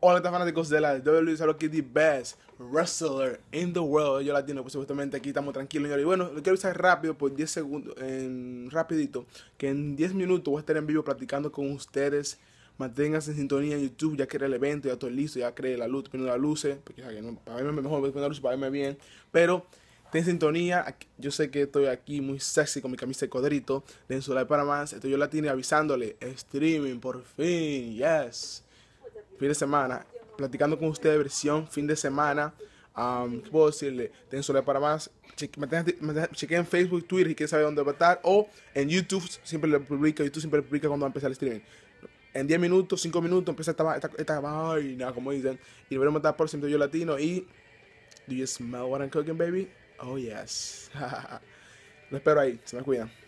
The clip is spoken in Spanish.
Hola, fanáticos de la WWE, saludos aquí, the best wrestler in the world. Yo latino, pues supuestamente aquí estamos tranquilos, Y bueno, lo quiero avisar rápido, por 10 segundos, en, rapidito, que en 10 minutos voy a estar en vivo platicando con ustedes. Manténganse en sintonía en YouTube, ya que era el evento, ya todo listo, ya creé la luz, poniendo las luces, eh, porque ya que no, para verme mejor, la luz para verme bien. Pero Ten sintonía, yo sé que estoy aquí muy sexy con mi camisa de codrito, su like para más, estoy yo latino avisándole, streaming, por fin, yes fin de semana, platicando con ustedes, versión fin de semana. ¿qué puedo decirle? Ten soledad para más. chequen en Facebook, Twitter si quieres saber dónde va a estar. O en YouTube, siempre lo publica. YouTube siempre publica cuando va a empezar el streaming. En 10 minutos, 5 minutos, empieza esta, esta, esta vaina, como dicen. Y volvemos a estar por siempre yo latino. Y. ¿Do you smell what I'm cooking, baby? Oh, yes. Lo espero ahí. Se me cuidan.